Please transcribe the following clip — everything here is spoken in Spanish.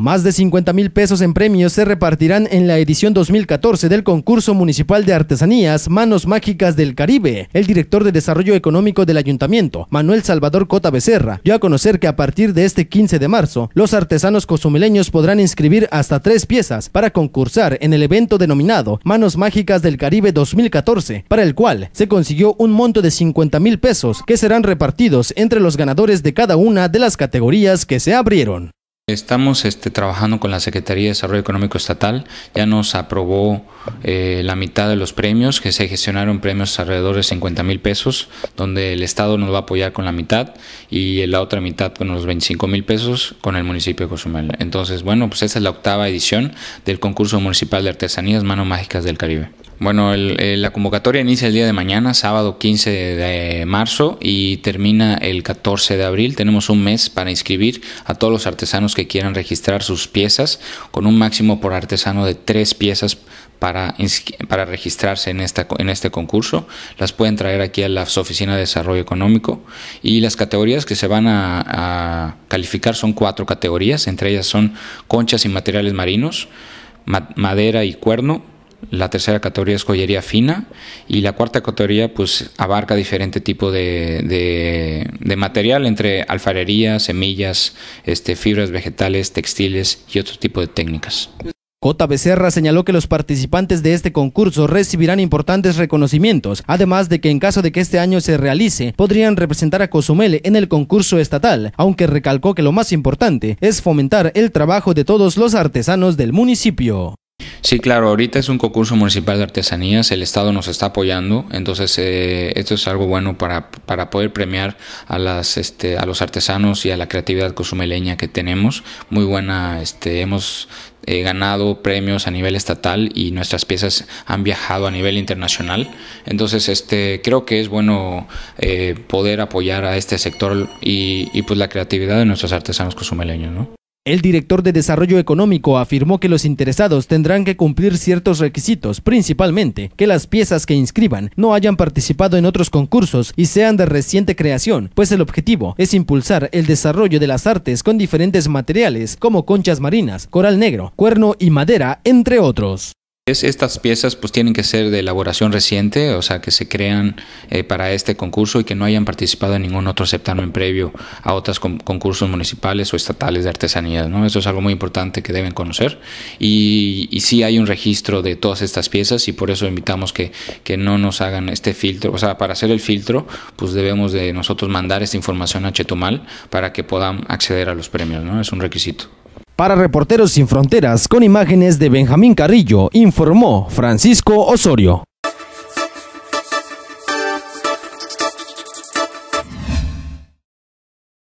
Más de 50 mil pesos en premios se repartirán en la edición 2014 del concurso municipal de artesanías Manos Mágicas del Caribe. El director de Desarrollo Económico del Ayuntamiento, Manuel Salvador Cota Becerra, dio a conocer que a partir de este 15 de marzo, los artesanos cozumileños podrán inscribir hasta tres piezas para concursar en el evento denominado Manos Mágicas del Caribe 2014, para el cual se consiguió un monto de 50 mil pesos que serán repartidos entre los ganadores de cada una de las categorías que se abrieron. Estamos este, trabajando con la Secretaría de Desarrollo Económico Estatal. Ya nos aprobó eh, la mitad de los premios, que se gestionaron premios alrededor de 50 mil pesos, donde el Estado nos va a apoyar con la mitad y la otra mitad con los 25 mil pesos con el municipio de Cozumel. Entonces, bueno, pues esa es la octava edición del concurso municipal de artesanías Manos Mágicas del Caribe. Bueno, eh, la convocatoria inicia el día de mañana, sábado 15 de marzo, y termina el 14 de abril. Tenemos un mes para inscribir a todos los artesanos que quieran registrar sus piezas, con un máximo por artesano de tres piezas para, para registrarse en, esta, en este concurso. Las pueden traer aquí a la Oficina de desarrollo económico y las categorías que se van a, calificar son cuatro categorías, entre ellas son conchas y materiales marinos, madera y cuerno, la tercera categoría es joyería fina y la cuarta categoría pues abarca diferente tipo de, material entre alfarería, semillas, este, fibras vegetales, textiles y otro tipo de técnicas. Cota Becerra señaló que los participantes de este concurso recibirán importantes reconocimientos, además de que en caso de que este año se realice, podrían representar a Cozumel en el concurso estatal, aunque recalcó que lo más importante es fomentar el trabajo de todos los artesanos del municipio. Sí, claro, ahorita es un concurso municipal de artesanías, el Estado nos está apoyando, entonces eh, esto es algo bueno para, para poder premiar a, las, este, a los artesanos y a la creatividad cozumeleña que tenemos. Muy buena, este, hemos eh, ganado premios a nivel estatal y nuestras piezas han viajado a nivel internacional. Entonces, este, creo que es bueno eh, poder apoyar a este sector y, pues la creatividad de nuestros artesanos cozumeleños, ¿no? El director de Desarrollo Económico afirmó que los interesados tendrán que cumplir ciertos requisitos, principalmente que las piezas que inscriban no hayan participado en otros concursos y sean de reciente creación, pues el objetivo es impulsar el desarrollo de las artes con diferentes materiales como conchas marinas, coral negro, cuerno y madera, entre otros estas piezas pues tienen que ser de elaboración reciente, o sea, que se crean eh, para este concurso y que no hayan participado en ningún otro certamen previo a otros concursos municipales o estatales de artesanías. ¿no? Eso es algo muy importante que deben conocer. Y, y sí hay un registro de todas estas piezas y por eso invitamos que, que no nos hagan este filtro. O sea, para hacer el filtro, pues debemos de nosotros mandar esta información a Chetumal para que puedan acceder a los premios. ¿no? Es un requisito. Para Reporteros Sin Fronteras, con imágenes de Benjamín Carrillo, informó Francisco Osorio.